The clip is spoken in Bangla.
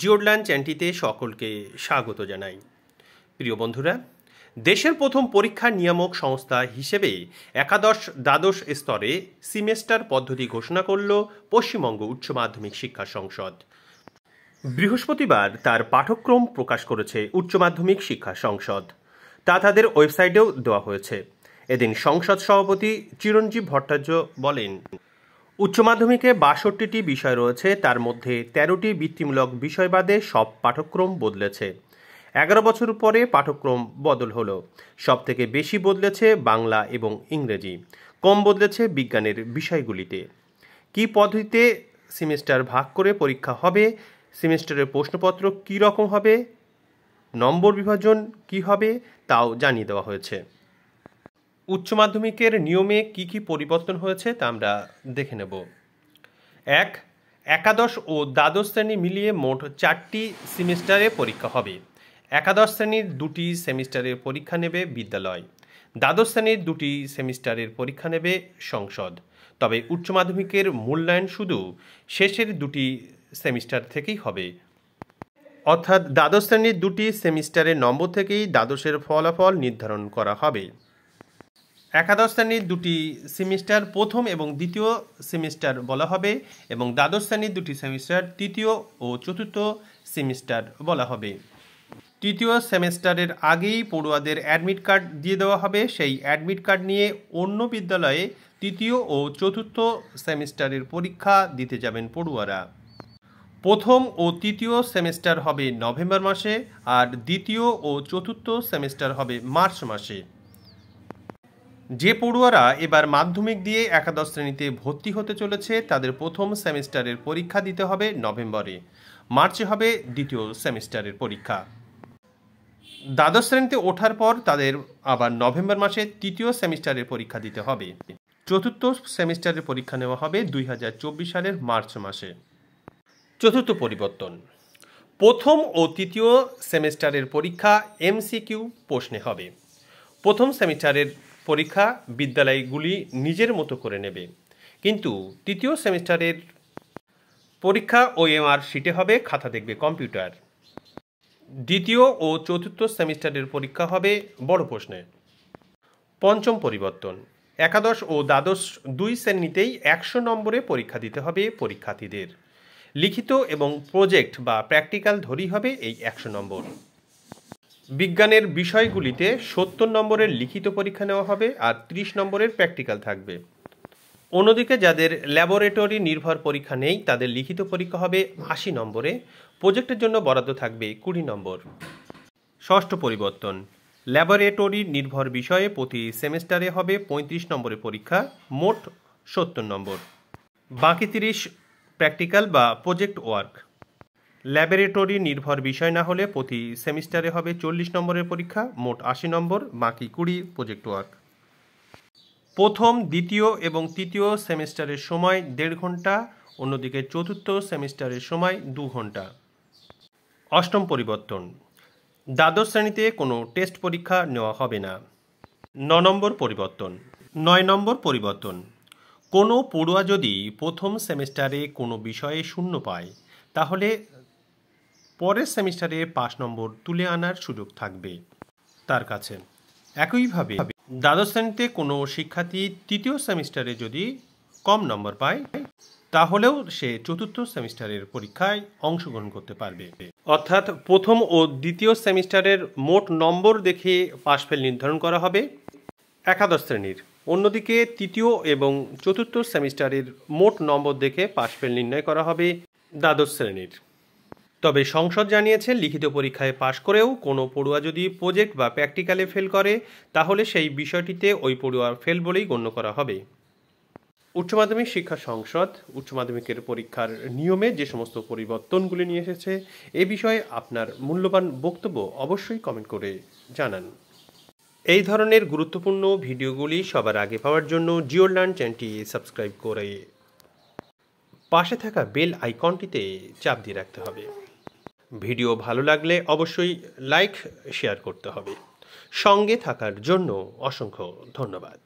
জিওরল্যান্ড চ্যান্টিতে সকলকে স্বাগত জানাই প্রিয় বন্ধুরা দেশের প্রথম পরীক্ষা নিয়ামক সংস্থা হিসেবে একাদশ দ্বাদশ স্তরে সিমেস্টার পদ্ধতি ঘোষণা করল পশ্চিমবঙ্গ উচ্চ মাধ্যমিক শিক্ষা সংসদ বৃহস্পতিবার তার পাঠক্রম প্রকাশ করেছে উচ্চ মাধ্যমিক শিক্ষা সংসদ তা তাদের ওয়েবসাইটেও দেওয়া হয়েছে এদিন সংসদ সভাপতি চিরঞ্জীব ভট্টাচার্য বলেন উচ্চ মাধ্যমিকে বাষট্টিটি বিষয় রয়েছে তার মধ্যে তেরোটি বৃত্তিমূলক বিষয় বাদে সব পাঠ্যক্রম বদলেছে এগারো বছর পরে পাঠ্যক্রম বদল হলো সব থেকে বেশি বদলেছে বাংলা এবং ইংরেজি কম বদলেছে বিজ্ঞানের বিষয়গুলিতে কি পদ্ধতিতে সেমিস্টার ভাগ করে পরীক্ষা হবে সেমিস্টারের প্রশ্নপত্র কী রকম হবে নম্বর বিভাজন কি হবে তাও জানিয়ে দেওয়া হয়েছে উচ্চ মাধ্যমিকের নিয়মে কি কি পরিবর্তন হয়েছে তা আমরা দেখে নেব এক একাদশ ও দ্বাদশ শ্রেণী মিলিয়ে মোট চারটি সেমিস্টারে পরীক্ষা হবে একাদশ শ্রেণীর দুটি সেমিস্টারের পরীক্ষা নেবে বিদ্যালয় দ্বাদশ শ্রেণীর দুটি সেমিস্টারের পরীক্ষা নেবে সংসদ তবে উচ্চ মাধ্যমিকের মূল্যায়ন শুধু শেষের দুটি সেমিস্টার থেকেই হবে অর্থাৎ দ্বাদশ শ্রেণীর দুটি সেমিস্টারের নম্বর থেকেই দ্বাদশের ফলাফল নির্ধারণ করা হবে একাদশ শ্রেণীর দুটি সেমিস্টার প্রথম এবং দ্বিতীয় সেমিস্টার বলা হবে এবং দ্বাদশ শ্রেণীর দুটি সেমিস্টার তৃতীয় ও চতুর্থ সেমিস্টার বলা হবে তৃতীয় সেমিস্টারের আগেই পড়ুয়াদের অ্যাডমিট কার্ড দিয়ে দেওয়া হবে সেই অ্যাডমিট কার্ড নিয়ে অন্য বিদ্যালয়ে তৃতীয় ও চতুর্থ সেমিস্টারের পরীক্ষা দিতে যাবেন পড়ুয়ারা প্রথম ও তৃতীয় সেমিস্টার হবে নভেম্বর মাসে আর দ্বিতীয় ও চতুর্থ সেমিস্টার হবে মার্চ মাসে যে পড়ুয়ারা এবার মাধ্যমিক দিয়ে একাদশ শ্রেণীতে ভর্তি হতে চলেছে তাদের প্রথম সেমিস্টারের পরীক্ষা দিতে হবে নভেম্বরে মার্চে হবে দ্বিতীয় সেমিস্টারের পরীক্ষা দ্বাদশ শ্রেণীতে ওঠার পর তাদের আবার নভেম্বর মাসে তৃতীয় সেমিস্টারের পরীক্ষা দিতে হবে চতুর্থ সেমিস্টারের পরীক্ষা নেওয়া হবে দুই সালের মার্চ মাসে চতুর্থ পরিবর্তন প্রথম ও তৃতীয় সেমিস্টারের পরীক্ষা এমসিকিউ প্রশ্নে হবে প্রথম সেমিস্টারের পরীক্ষা বিদ্যালয়গুলি নিজের মতো করে নেবে কিন্তু তৃতীয় সেমিস্টারের পরীক্ষা ও এমআর শিটে হবে খাতা দেখবে কম্পিউটার দ্বিতীয় ও চতুর্থ সেমিস্টারের পরীক্ষা হবে বড় প্রশ্নে পঞ্চম পরিবর্তন একাদশ ও দ্বাদশ দুই শ্রেণীতেই একশো নম্বরে পরীক্ষা দিতে হবে পরীক্ষার্থীদের লিখিত এবং প্রজেক্ট বা প্র্যাকটিক্যাল ধরি হবে এই একশো নম্বর বিজ্ঞানের বিষয়গুলিতে সত্তর নম্বরের লিখিত পরীক্ষা নেওয়া হবে আর ৩০ নম্বরের প্র্যাকটিক্যাল থাকবে অন্যদিকে যাদের ল্যাবরেটরি নির্ভর পরীক্ষা নেই তাদের লিখিত পরীক্ষা হবে আশি নম্বরে প্রজেক্টের জন্য বরাদ্দ থাকবে কুড়ি নম্বর ষষ্ঠ পরিবর্তন ল্যাবরেটরি নির্ভর বিষয়ে প্রতি সেমিস্টারে হবে ৩৫ নম্বরের পরীক্ষা মোট সত্তর নম্বর বাকি তিরিশ প্র্যাকটিক্যাল বা প্রজেক্ট ওয়ার্ক ল্যাবরেটরি নির্ভর বিষয় না হলে প্রতি সেমিস্টারে হবে চল্লিশ নম্বরের পরীক্ষা মোট আশি নম্বর বাকি কুড়ি প্রজেক্ট ওয়ার্ক প্রথম দ্বিতীয় এবং তৃতীয় সেমিস্টারের সময় দেড় ঘন্টা অন্যদিকে চতুর্থ সেমিস্টারের সময় দু ঘন্টা অষ্টম পরিবর্তন দ্বাদশ শ্রেণীতে কোনো টেস্ট পরীক্ষা নেওয়া হবে না ন নম্বর পরিবর্তন নয় নম্বর পরিবর্তন কোনো পড়ুয়া যদি প্রথম সেমিস্টারে কোনো বিষয়ে শূন্য পায় তাহলে পরের সেমিস্টারে পাস নম্বর তুলে আনার সুযোগ থাকবে তার কাছে একইভাবে দ্বাদশ শ্রেণীতে কোনো শিক্ষার্থী তৃতীয় সেমিস্টারে যদি কম নম্বর পায় তাহলেও সে চতুর্থ সেমিস্টারের পরীক্ষায় অংশগ্রহণ করতে পারবে অর্থাৎ প্রথম ও দ্বিতীয় সেমিস্টারের মোট নম্বর দেখে পাশফেল নির্ধারণ করা হবে একাদশ শ্রেণীর অন্যদিকে তৃতীয় এবং চতুর্থ সেমিস্টারের মোট নম্বর দেখে পাশফেল নির্ণয় করা হবে দ্বাদশ শ্রেণীর তবে সংসদ জানিয়েছে লিখিত পরীক্ষায় পাশ করেও কোনো পড়ুয়া যদি প্রজেক্ট বা প্র্যাকটিক্যালে ফেল করে তাহলে সেই বিষয়টিতে ওই পড়ুয়া ফেল বলেই গণ্য করা হবে উচ্চ মাধ্যমিক শিক্ষা সংসদ উচ্চ মাধ্যমিকের পরীক্ষার নিয়মে যে সমস্ত পরিবর্তনগুলি নিয়ে এসেছে এ বিষয়ে আপনার মূল্যবান বক্তব্য অবশ্যই কমেন্ট করে জানান এই ধরনের গুরুত্বপূর্ণ ভিডিওগুলি সবার আগে পাওয়ার জন্য জিও লার্ন চ্যানেলটি সাবস্ক্রাইব করে পাশে থাকা বেল আইকনটিতে চাপ দিয়ে রাখতে হবে ভিডিও ভালো লাগলে অবশ্যই লাইক শেয়ার করতে হবে সঙ্গে থাকার জন্য অসংখ্য ধন্যবাদ